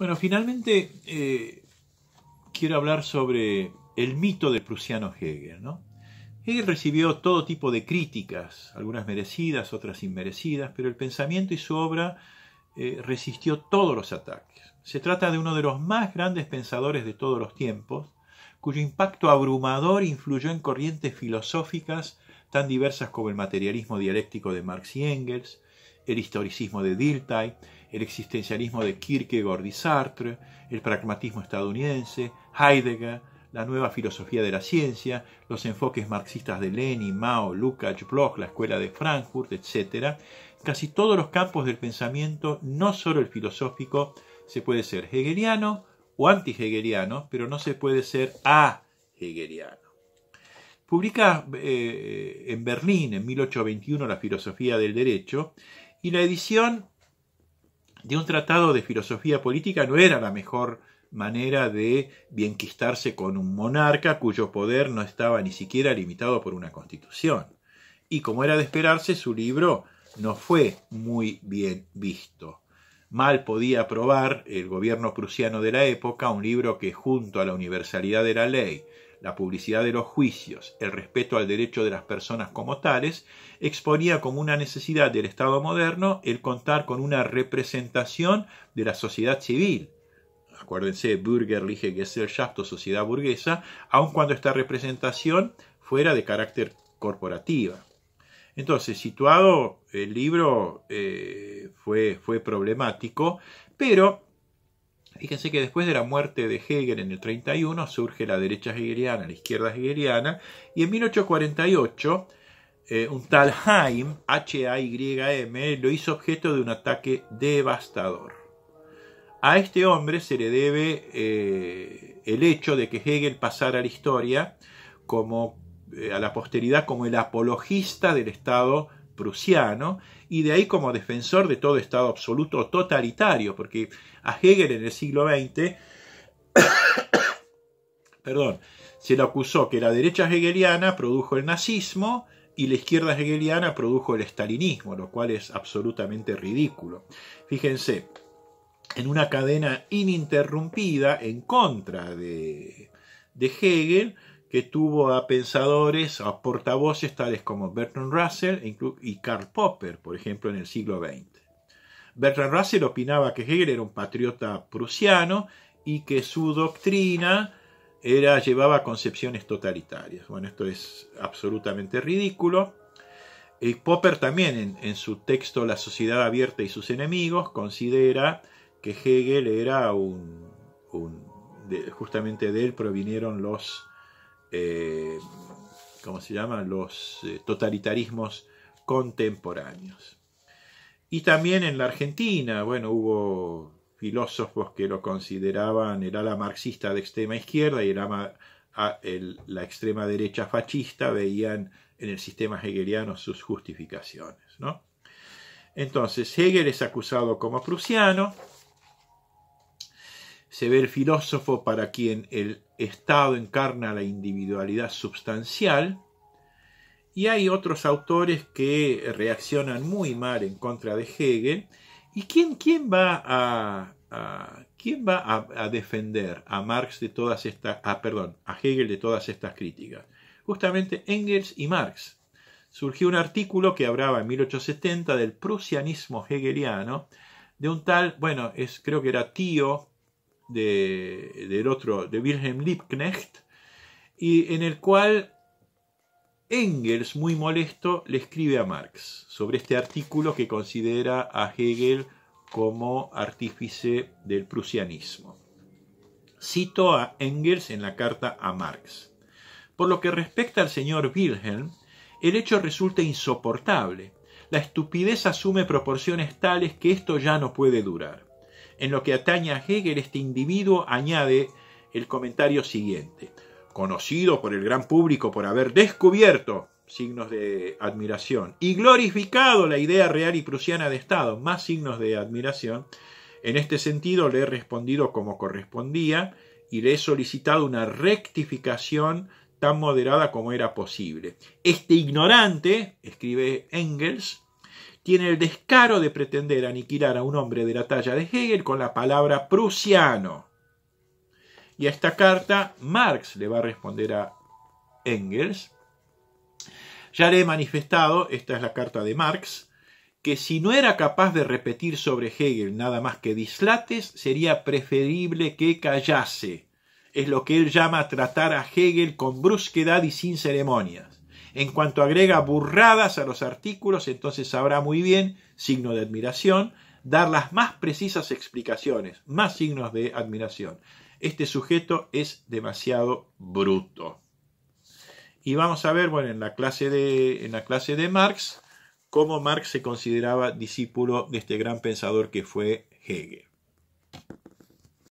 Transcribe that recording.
Bueno, finalmente eh, quiero hablar sobre el mito del prusiano Hegel. ¿no? Hegel recibió todo tipo de críticas, algunas merecidas, otras inmerecidas, pero el pensamiento y su obra eh, resistió todos los ataques. Se trata de uno de los más grandes pensadores de todos los tiempos, cuyo impacto abrumador influyó en corrientes filosóficas tan diversas como el materialismo dialéctico de Marx y Engels, el historicismo de Dilthey, el existencialismo de Kierkegaard y Sartre, el pragmatismo estadounidense, Heidegger, la nueva filosofía de la ciencia, los enfoques marxistas de Lenin, Mao, Lukács, Bloch, la escuela de Frankfurt, etc., casi todos los campos del pensamiento, no solo el filosófico, se puede ser hegeliano o anti-hegeliano, pero no se puede ser a-hegeliano. Publica eh, en Berlín en 1821 la filosofía del derecho y la edición de un tratado de filosofía política no era la mejor manera de bienquistarse con un monarca cuyo poder no estaba ni siquiera limitado por una constitución. Y como era de esperarse, su libro no fue muy bien visto. Mal podía aprobar el gobierno prusiano de la época un libro que junto a la universalidad de la ley la publicidad de los juicios, el respeto al derecho de las personas como tales, exponía como una necesidad del Estado moderno el contar con una representación de la sociedad civil. Acuérdense, Bürgerliche Gesellschaft o sociedad burguesa, aun cuando esta representación fuera de carácter corporativa. Entonces, situado el libro eh, fue, fue problemático, pero Fíjense que después de la muerte de Hegel en el 31 surge la derecha hegeliana, la izquierda hegeliana, y en 1848 eh, un tal Haim, H-A-Y-M, lo hizo objeto de un ataque devastador. A este hombre se le debe eh, el hecho de que Hegel pasara a la historia como eh, a la posteridad como el apologista del Estado prusiano, y de ahí como defensor de todo Estado absoluto totalitario, porque a Hegel en el siglo XX, perdón, se le acusó que la derecha hegeliana produjo el nazismo y la izquierda hegeliana produjo el estalinismo, lo cual es absolutamente ridículo. Fíjense, en una cadena ininterrumpida en contra de Hegel, que tuvo a pensadores, a portavoces tales como Bertrand Russell e y Karl Popper, por ejemplo, en el siglo XX. Bertrand Russell opinaba que Hegel era un patriota prusiano y que su doctrina era, llevaba concepciones totalitarias. Bueno, esto es absolutamente ridículo. Popper también en, su texto La sociedad abierta y sus enemigos considera que Hegel era un, justamente de él provinieron los eh, ¿cómo se llaman? Los eh, totalitarismos contemporáneos. Y también en la Argentina, bueno, hubo filósofos que lo consideraban era la marxista de extrema izquierda y era la extrema derecha fascista veían en el sistema hegeliano sus justificaciones. ¿no? Entonces, Hegel es acusado como prusiano, se ve el filósofo para quien el Estado encarna la individualidad substancial, y hay otros autores que reaccionan muy mal en contra de Hegel. ¿Y quién, quién va, a, quién va a, defender a Marx de todas estas, ah, perdón, a Hegel de todas estas críticas? Justamente Engels y Marx. Surgió un artículo que hablaba en 1870 del prusianismo hegeliano de un tal, bueno, es, creo que era tío de, del otro, de Wilhelm Liebknecht, y en el cual Engels, muy molesto, le escribe a Marx sobre este artículo que considera a Hegel como artífice del prusianismo. Cito a Engels en la carta a Marx. Por lo que respecta al señor Wilhelm, el hecho resulta insoportable. La estupidez asume proporciones tales que esto ya no puede durar. En lo que atañe a Hegel, este individuo añade el comentario siguiente. Conocido por el gran público por haber descubierto signos de admiración y glorificado la idea real y prusiana de Estado, más signos de admiración, en este sentido le he respondido como correspondía y le he solicitado una rectificación tan moderada como era posible. Este ignorante, escribe Engels, tiene el descaro de pretender aniquilar a un hombre de la talla de Hegel con la palabra prusiano. Y a esta carta Marx le va a responder a Engels. Ya le he manifestado, esta es la carta de Marx, que si no era capaz de repetir sobre Hegel nada más que dislates, sería preferible que callase. Es lo que él llama tratar a Hegel con brusquedad y sin ceremonias. En cuanto agrega burradas a los artículos, entonces sabrá muy bien, signo de admiración, dar las más precisas explicaciones, más signos de admiración. Este sujeto es demasiado bruto. Y vamos a ver, bueno, en la clase de, en la clase de Marx, cómo Marx se consideraba discípulo de este gran pensador que fue Hegel.